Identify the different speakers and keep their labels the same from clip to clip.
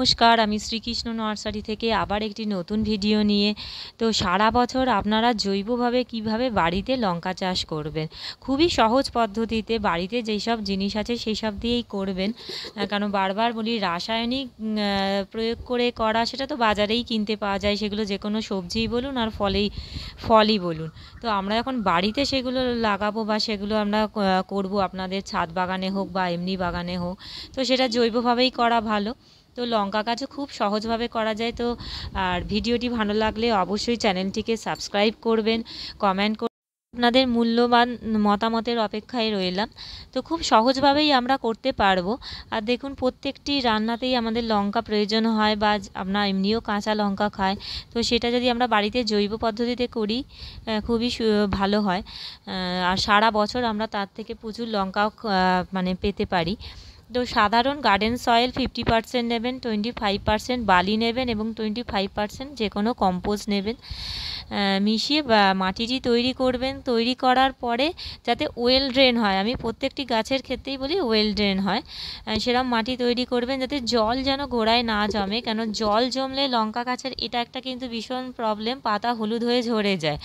Speaker 1: নমস্কার আমি শ্রীকৃষ্ণ নার্সারি থেকে আবার একটি নতুন ভিডিও নিয়ে তো সারা বছর আপনারা জৈবভাবে কিভাবে বাড়িতে লঙ্কা চাষ করবেন খুবই সহজ পদ্ধতিতে বাড়িতে যেই সব জিনিস আছে সেই সব দিয়েই করবেন কারণ বারবার বলি রাসায়নিক প্রয়োগ করে করা সেটা তো বাজারেই কিনতে পাওয়া যায় সেগুলো যে কোনো সবজিই বলুন আর ফলেই ফলই বলুন তো আমরা এখন বাড়িতে সেগুলো লাগাবো বা সেগুলো আমরা করব আপনাদের ছাদ বাগানে হোক বা এমনি বাগানে হোক তো সেটা জৈবভাবেই করা ভালো তো লঙ্কা গাছও খুব সহজভাবে করা যায় তো আর ভিডিওটি ভালো লাগলে অবশ্যই চ্যানেলটিকে সাবস্ক্রাইব করবেন কমেন্ট আপনাদের মূল্যবান মতামতের অপেক্ষায় রইলাম তো খুব সহজভাবেই আমরা করতে পারবো আর দেখুন প্রত্যেকটি রান্নাতেই আমাদের লঙ্কা প্রয়োজন হয় বা আমরা এমনিও কাঁচা লঙ্কা খাই তো সেটা যদি আমরা বাড়িতে জৈব পদ্ধতিতে করি খুবই ভালো হয় আর সারা বছর আমরা তার থেকে প্রচুর লঙ্কা মানে পেতে পারি তো সাধারণ গার্ডেন সয়েল ফিফটি পার্সেন্ট নেবেন টোয়েন্টি ফাইভ পার্সেন্ট বালি নেবেন এবং টোয়েন্টি ফাইভ পার্সেন্ট যে কোনো কম্পোজ নেবেন মিশিয়ে মাটিটি তৈরি করবেন তৈরি করার পরে যাতে ওয়েল ড্রেন হয় আমি প্রত্যেকটি গাছের ক্ষেত্রেই বলি ওয়েল ড্রেন হয় সেরকম মাটি তৈরি করবেন যাতে জল যেন গোড়ায় না জমে কেন জল জমলে লঙ্কা গাছের এটা একটা কিন্তু ভীষণ প্রবলেম পাতা হলুদ হয়ে ঝরে যায়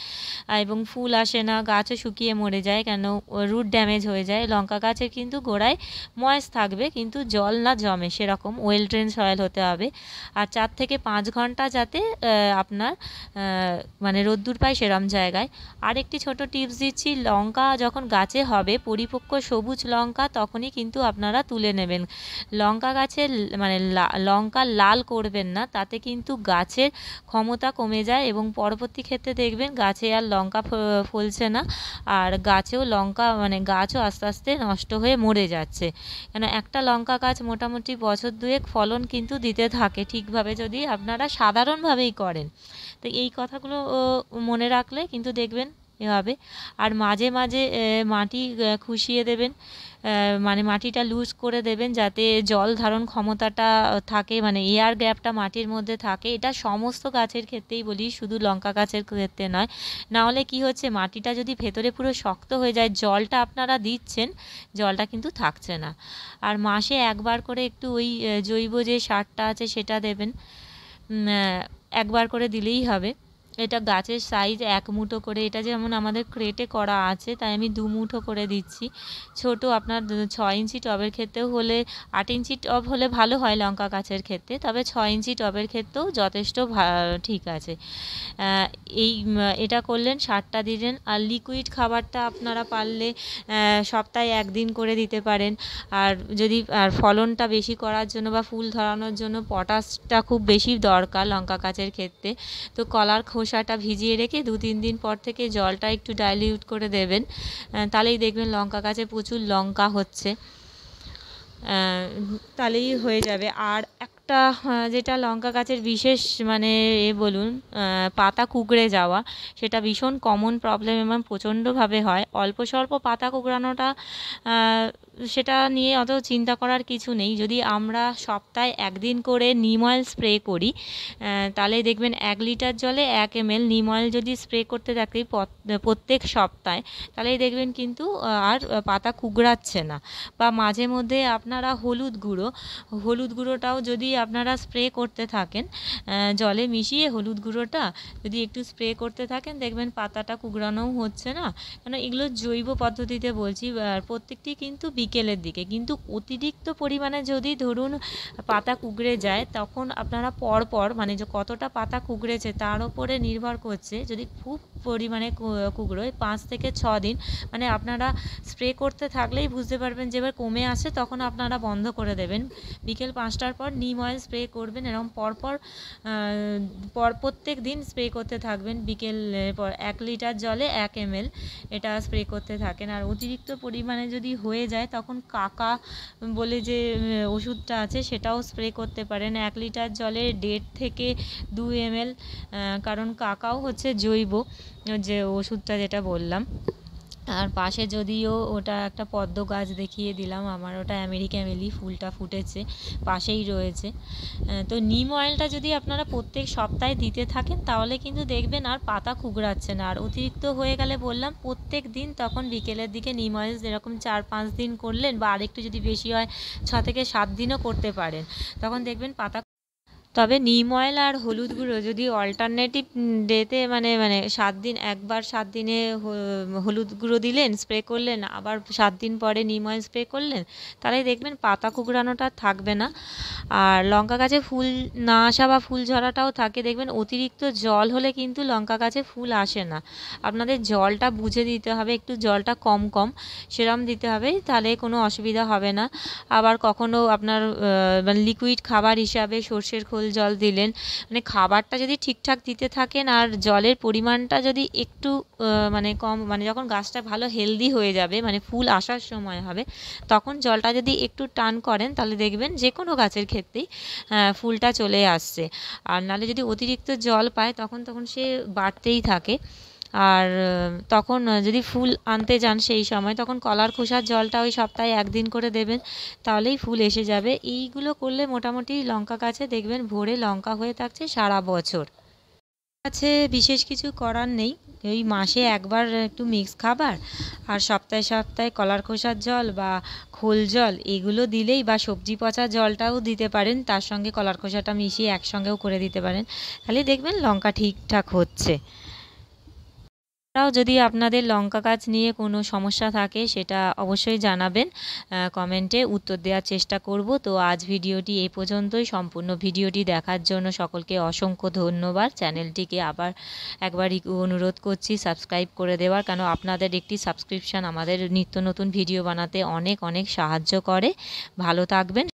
Speaker 1: এবং ফুল আসে না গাছও শুকিয়ে মরে যায় কেন রুট ড্যামেজ হয়ে যায় লঙ্কা গাছের কিন্তু গোড়ায় ময়স থাকবে থাকবে কিন্তু জল না জমে সেরকম ওয়েল ট্রেন সয়েল হতে হবে আর চার থেকে পাঁচ ঘন্টা যাতে আপনার মানে রোদ্দুর পায় সেরম জায়গায় আর একটি ছোটো টিপস দিচ্ছি লঙ্কা যখন গাছে হবে পরিপক্ক সবুজ লঙ্কা তখনই কিন্তু আপনারা তুলে নেবেন লঙ্কা গাছের মানে লঙ্কা লাল করবেন না তাতে কিন্তু গাছের ক্ষমতা কমে যায় এবং পরবর্তী ক্ষেত্রে দেখবেন গাছে আর লঙ্কা ফলছে না আর গাছেও লঙ্কা মানে গাছও আস্তে আস্তে নষ্ট হয়ে মরে যাচ্ছে কেন একটা লঙ্কা গাছ মোটামুটি বছর দুয়েক ফলন কিন্তু দিতে থাকে ঠিকভাবে যদি আপনারা সাধারণভাবেই করেন তো এই কথাগুলো মনে রাখলে কিন্তু দেখবেন এভাবে আর মাঝে মাঝে মাটি খুশিয়ে দেবেন মানে মাটিটা লুজ করে দেবেন যাতে জল ধারণ ক্ষমতাটা থাকে মানে এয়ার গ্যাপটা মাটির মধ্যে থাকে এটা সমস্ত গাছের ক্ষেত্রেই বলি শুধু লঙ্কা গাছের ক্ষেত্রে নয় নাহলে কি হচ্ছে মাটিটা যদি ভেতরে পুরো শক্ত হয়ে যায় জলটা আপনারা দিচ্ছেন জলটা কিন্তু থাকছে না আর মাসে একবার করে একটু ওই জৈব যে সারটা আছে সেটা দেবেন একবার করে দিলেই হবে এটা গাছের সাইজ এক মুঠো করে এটা যেমন আমাদের ক্রেটে করা আছে তাই আমি দু মুঠো করে দিচ্ছি ছোট আপনার ছ ইঞ্চি টবের ক্ষেত্রেও হলে আট ইঞ্চি টব হলে ভালো হয় লঙ্কা গাছের ক্ষেত্রে তবে ছ ইঞ্চি টবের ক্ষেত্রেও যথেষ্ট ঠিক আছে এই এটা করলেন সারটা দিলেন আর লিকুইড খাবারটা আপনারা পারলে সপ্তাহে একদিন করে দিতে পারেন আর যদি আর ফলনটা বেশি করার জন্য বা ফুল ধরানোর জন্য পটাশটা খুব বেশি দরকার লঙ্কা গাছের ক্ষেত্রে তো কলার খোস খোসাটা ভিজিয়ে রেখে দু তিন দিন পর থেকে জলটা একটু ডাইলিউট করে দেবেন তাহলেই দেখবেন লঙ্কা গাছে প্রচুর লঙ্কা হচ্ছে তাহলেই হয়ে যাবে আর একটা যেটা লঙ্কা গাছের বিশেষ মানে এ বলুন পাতা কুকড়ে যাওয়া সেটা ভীষণ কমন প্রবলেম এবং প্রচণ্ডভাবে হয় অল্প স্বল্প পাতা কুকড়ানোটা সেটা নিয়ে অত চিন্তা করার কিছু নেই যদি আমরা সপ্তাহে একদিন করে নিম অয়েল স্প্রে করি তাহলে দেখবেন এক লিটার জলে এক এম এল নিম অয়েল যদি স্প্রে করতে থাকি প্রত্যেক সপ্তাহে তাহলেই দেখবেন কিন্তু আর পাতা কুগড়াচ্ছে না বা মাঝে মধ্যে আপনারা হলুদ গুঁড়ো হলুদ গুঁড়োটাও যদি আপনারা স্প্রে করতে থাকেন জলে মিশিয়ে হলুদ গুঁড়োটা যদি একটু স্প্রে করতে থাকেন দেখবেন পাতাটা কুগড়ানোও হচ্ছে না কেন এগুলো জৈব পদ্ধতিতে বলছি প্রত্যেকটি কিন্তু বিকেলের দিকে কিন্তু অতিরিক্ত পরিমাণে যদি ধরুন পাতা কুগড়ে যায় তখন আপনারা পরপর মানে যে কতটা পাতা কুগড়েছে তার উপরে নির্ভর করছে যদি খুব পরিমাণে কুগড়োয় পাঁচ থেকে ছ দিন মানে আপনারা স্প্রে করতে থাকলেই বুঝতে পারবেন যে এবার কমে আসে তখন আপনারা বন্ধ করে দেবেন বিকেল পাঁচটার পর নিম অয়েল স্প্রে করবেন এরকম পরপর পর প্রত্যেক দিন স্প্রে করতে থাকবেন বিকেল পর এক লিটার জলে এক এম এটা স্প্রে করতে থাকেন আর অতিরিক্ত পরিমাণে যদি হয়ে যায় তখন কাকা বলে যে ওষুধটা আছে সেটাও স্প্রে করতে পারেন এক লিটার জলে দেড় থেকে দু এম কারণ কাকাও হচ্ছে জৈব যে ওষুধটা যেটা বললাম আর পাশে যদিও ওটা একটা পদ্ম গাছ দেখিয়ে দিলাম আমার ওটা আমেরিকা মেলি ফুলটা ফুটেছে পাশেই রয়েছে তো নিম অয়েলটা যদি আপনারা প্রত্যেক সপ্তাহে দিতে থাকেন তাহলে কিন্তু দেখবেন আর পাতা কুগড়াচ্ছে না আর অতিরিক্ত হয়ে গেলে বললাম প্রত্যেক দিন তখন বিকেলের দিকে নিম অয়েল যেরকম চার পাঁচ দিন করলেন বা আরেকটু যদি বেশি হয় ছ থেকে সাত দিনও করতে পারেন তখন দেখবেন পাতা তবে নিম অয়েল আর হলুদ গুঁড়ো যদি অল্টারনেটিভ ডেতে মানে মানে সাত দিন একবার সাত দিনে হলুদ গুঁড়ো দিলেন স্প্রে করলেন আবার সাত দিন পরে নিম অয়েল স্প্রে করলেন তাহলে দেখবেন পাতা কুকড়ানোটা থাকবে না আর লঙ্কা গাছে ফুল না আসা বা ফুল ঝরাটাও থাকে দেখবেন অতিরিক্ত জল হলে কিন্তু লঙ্কা গাছে ফুল আসে না আপনাদের জলটা বুঝে দিতে হবে একটু জলটা কম কম সেরম দিতে হবে তাহলে কোনো অসুবিধা হবে না আবার কখনো আপনার লিকুইড মানে খাবার হিসাবে সর্ষের খোল বোতল জল দিলেন মানে খাবারটা যদি ঠিকঠাক দিতে থাকেন আর জলের পরিমাণটা যদি একটু মানে কম মানে যখন গাছটা ভালো হেলদি হয়ে যাবে মানে ফুল আসার সময় হবে তখন জলটা যদি একটু টান করেন তাহলে দেখবেন যে কোনো গাছের ক্ষেত্রেই ফুলটা চলে আসছে আর নালে যদি অতিরিক্ত জল পায় তখন তখন সে বাড়তেই থাকে আর তখন যদি ফুল আনতে যান সেই সময় তখন কলার খোসার জলটা ওই সপ্তাহে একদিন করে দেবেন তাহলেই ফুল এসে যাবে এইগুলো করলে মোটামুটি লঙ্কা গাছে দেখবেন ভোরে লঙ্কা হয়ে থাকছে সারা বছর কাছে বিশেষ কিছু করার নেই এই মাসে একবার একটু মিক্স খাবার আর সপ্তাহে সপ্তাহে কলার খোসার জল বা খোল জল এগুলো দিলেই বা সবজি পচা জলটাও দিতে পারেন তার সঙ্গে কলার খোসাটা মিশিয়ে একসঙ্গেও করে দিতে পারেন তাহলে দেখবেন লঙ্কা ঠিকঠাক হচ্ছে তাও যদি আপনাদের লঙ্কা গাছ নিয়ে কোনো সমস্যা থাকে সেটা অবশ্যই জানাবেন কমেন্টে উত্তর দেওয়ার চেষ্টা করব তো আজ ভিডিওটি এ পর্যন্তই সম্পূর্ণ ভিডিওটি দেখার জন্য সকলকে অসংখ্য ধন্যবাদ চ্যানেলটিকে আবার একবার অনুরোধ করছি সাবস্ক্রাইব করে দেওয়ার কারণ আপনাদের একটি সাবস্ক্রিপশান আমাদের নিত্য নতুন ভিডিও বানাতে অনেক অনেক সাহায্য করে ভালো থাকবেন